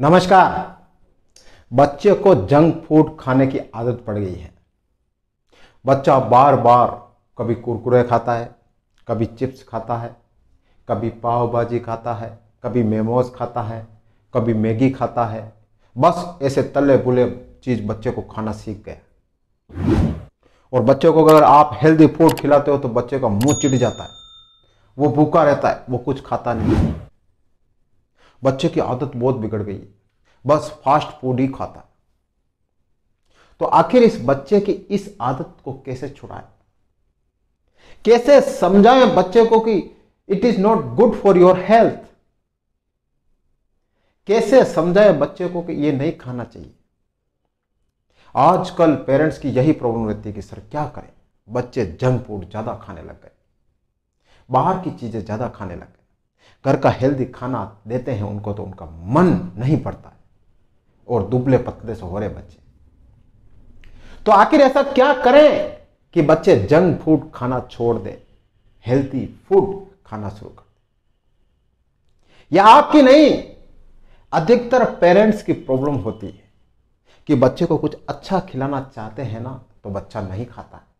नमस्कार बच्चे को जंक फूड खाने की आदत पड़ गई है बच्चा बार बार कभी कुरकुरे खाता है कभी चिप्स खाता है कभी पाव भाजी खाता है कभी मेमोज खाता है कभी मैगी खाता है बस ऐसे तले बुले चीज़ बच्चे को खाना सीख गया और बच्चे को अगर आप हेल्दी फूड खिलाते हो तो बच्चे का मुंह चिढ़ जाता है वो भूखा रहता है वो कुछ खाता नहीं बच्चे की आदत बहुत बिगड़ गई बस फास्ट फूड ही खाता है तो आखिर इस बच्चे की इस आदत को कैसे छुड़ाए कैसे समझाएं बच्चे को कि it is not good for your health कैसे समझाएं बच्चे को कि ये नहीं खाना चाहिए आजकल पेरेंट्स की यही प्रॉब्लम रहती है कि सर क्या करें बच्चे जंक फूड ज़्यादा खाने लग गए बाहर की चीज़ें ज़्यादा खाने लग गए घर का हेल्दी खाना देते हैं उनको तो उनका मन नहीं पड़ता है और दुबले पतले से हो रहे बच्चे तो आखिर ऐसा क्या करें कि बच्चे जंक फूड खाना छोड़ दें हेल्थी फूड खाना शुरू कर दें यह आपकी नहीं अधिकतर पेरेंट्स की प्रॉब्लम होती है कि बच्चे को कुछ अच्छा खिलाना चाहते हैं ना तो बच्चा नहीं खाता है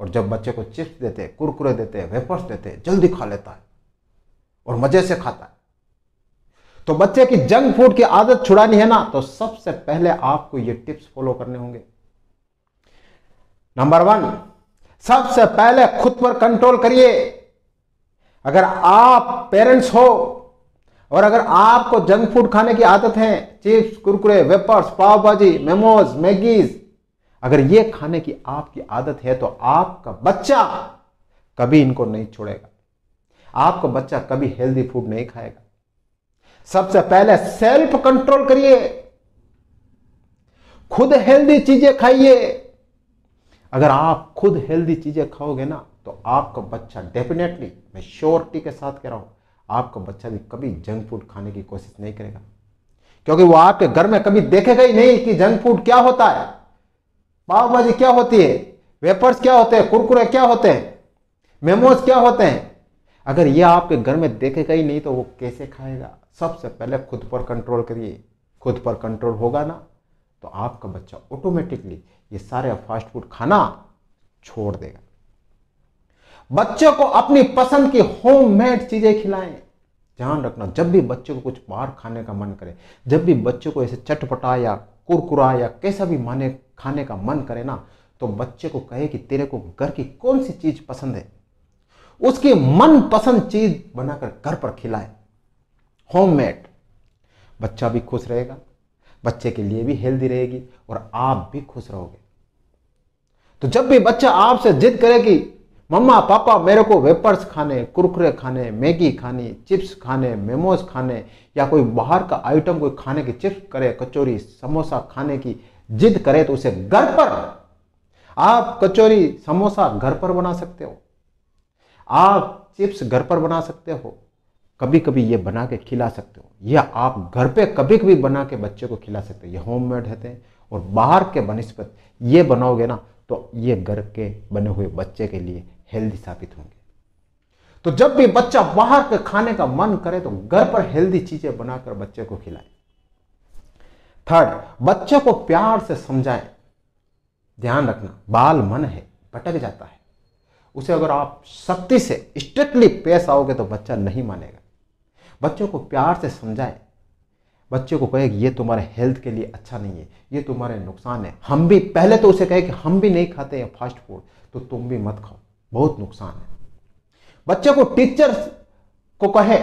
और जब बच्चे को चिप्स देते कुरकुरे देते वेपर्स देते जल्दी खा लेता है और मजे से खाता है तो बच्चे की जंक फूड की आदत छुड़ानी है ना तो सबसे पहले आपको ये टिप्स फॉलो करने होंगे नंबर वन सबसे पहले खुद पर कंट्रोल करिए अगर आप पेरेंट्स हो और अगर आपको जंक फूड खाने की आदत है चिप्स कुरकुरे वेपर्स पाव भाजी मेमोज मैगीज अगर ये खाने की आपकी आदत है तो आपका बच्चा कभी इनको नहीं छोड़ेगा आपका बच्चा कभी हेल्दी फूड नहीं खाएगा सबसे पहले सेल्फ कंट्रोल करिए खुद हेल्दी चीजें खाइए अगर आप खुद हेल्दी चीजें खाओगे ना तो आपका बच्चा डेफिनेटली मैं श्योरिटी के साथ कह रहा हूं आपका बच्चा भी कभी जंक फूड खाने की कोशिश नहीं करेगा क्योंकि वो आपके घर में कभी देखेगा ही नहीं कि जंक फूड क्या होता है पाव भाजी क्या होती है वेपर्स क्या होते हैं कुरकुरे क्या होते हैं मेमोज क्या होते हैं अगर ये आपके घर में देखेगा ही नहीं तो वो कैसे खाएगा सबसे पहले खुद पर कंट्रोल करिए खुद पर कंट्रोल होगा ना तो आपका बच्चा ऑटोमेटिकली ये सारे फास्ट फूड खाना छोड़ देगा बच्चों को अपनी पसंद की होममेड चीजें खिलाएं ध्यान रखना जब भी बच्चे को कुछ बाहर खाने का मन करे जब भी बच्चे को ऐसे चटपटा या कुरकुरा या कैसा भी माने खाने का मन करे ना तो बच्चे को कहे कि तेरे को घर की कौन सी चीज पसंद है उसकी मनपसंद चीज बनाकर घर पर खिलाए होममेड बच्चा भी खुश रहेगा बच्चे के लिए भी हेल्दी रहेगी और आप भी खुश रहोगे तो जब भी बच्चा आपसे जिद करे कि मम्मा पापा मेरे को वेपर्स खाने कुरकुरे खाने मैगी खानी चिप्स खाने मेमोज खाने या कोई बाहर का आइटम कोई खाने की चिप्स करे कचौरी समोसा खाने की जिद करे तो उसे घर पर आप कचौरी समोसा घर पर बना सकते हो आप चिप्स घर पर बना सकते हो कभी कभी ये बना के खिला सकते हो या आप घर पे कभी कभी बना के बच्चे को खिला सकते हो ये होम मेड रहते हैं और बाहर के बनस्पत ये बनाओगे ना तो ये घर के बने हुए बच्चे के लिए हेल्दी साबित होंगे तो जब भी बच्चा बाहर के खाने का मन करे तो घर पर हेल्दी चीजें बनाकर बच्चे को खिलाए थर्ड बच्चे को प्यार से समझाएं ध्यान रखना बाल मन है भटक जाता है उसे अगर आप सख्ती से स्ट्रिक्टली पेश आओगे तो बच्चा नहीं मानेगा बच्चों को प्यार से समझाएं बच्चे को कहे कि ये तुम्हारे हेल्थ के लिए अच्छा नहीं है ये तुम्हारे नुकसान है हम भी पहले तो उसे कहे कि हम भी नहीं खाते हैं फास्ट फूड तो तुम भी मत खाओ बहुत नुकसान है बच्चे को टीचर को कहे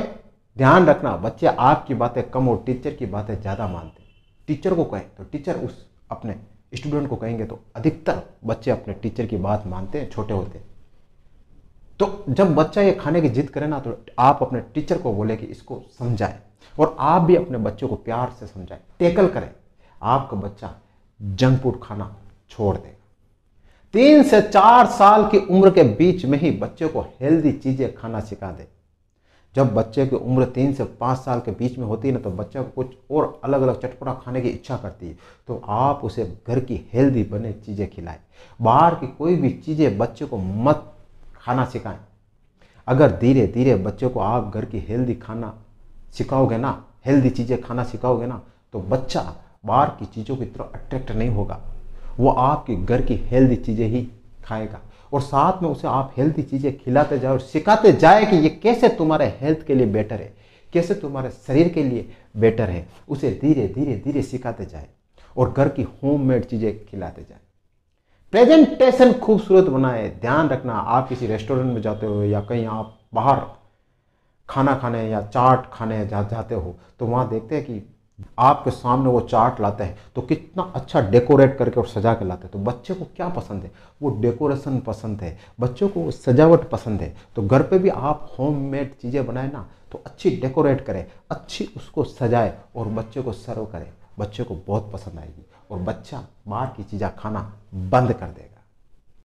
ध्यान रखना बच्चे आपकी बातें कम और टीचर की बातें ज़्यादा मानते टीचर को कहें तो टीचर उस अपने स्टूडेंट को कहेंगे तो अधिकतर बच्चे अपने टीचर की बात मानते हैं छोटे होते हैं तो जब बच्चा ये खाने की जिद करे ना तो आप अपने टीचर को बोले कि इसको समझाएं और आप भी अपने बच्चों को प्यार से समझाएं टेकल करें आपका बच्चा जंक फूड खाना छोड़ देगा तीन से चार साल की उम्र के बीच में ही बच्चे को हेल्दी चीज़ें खाना सिखा दे जब बच्चे की उम्र तीन से पाँच साल के बीच में होती है ना तो बच्चे को कुछ और अलग अलग चटपटा खाने की इच्छा करती है तो आप उसे घर की हेल्दी बने चीज़ें खिलाएं बाहर की कोई भी चीज़ें बच्चे को मत खाना सिखाएं अगर धीरे धीरे बच्चे को आप घर की हेल्दी खाना सिखाओगे ना हेल्दी चीज़ें खाना सिखाओगे ना तो बच्चा बाहर की चीज़ों की तरफ अट्रैक्ट नहीं होगा वो आपके घर की हेल्दी चीज़ें ही खाएगा और साथ में उसे आप हेल्दी चीज़ें खिलाते जाए और सिखाते जाए कि ये कैसे तुम्हारे हेल्थ के लिए बेटर है कैसे तुम्हारे शरीर के लिए बेटर है उसे धीरे धीरे धीरे सिखाते जाए और घर की होममेड चीज़ें खिलाते जाए प्रेजेंटेशन खूबसूरत बनाए ध्यान रखना आप किसी रेस्टोरेंट में जाते हो या कहीं आप बाहर खाना खाने या चाट खाने जा, जाते हो तो वहाँ देखते हैं कि आपके सामने वो चाट लाते हैं तो कितना अच्छा डेकोरेट करके और सजा के लाते हैं तो बच्चे को क्या पसंद है वो डेकोरेशन पसंद है बच्चों को सजावट पसंद है तो घर पे भी आप होममेड चीज़ें बनाए ना तो अच्छी डेकोरेट करें अच्छी उसको सजाए और बच्चे को सर्व करें बच्चे को बहुत पसंद आएगी और बच्चा बाहर की चीज़ें खाना बंद कर देगा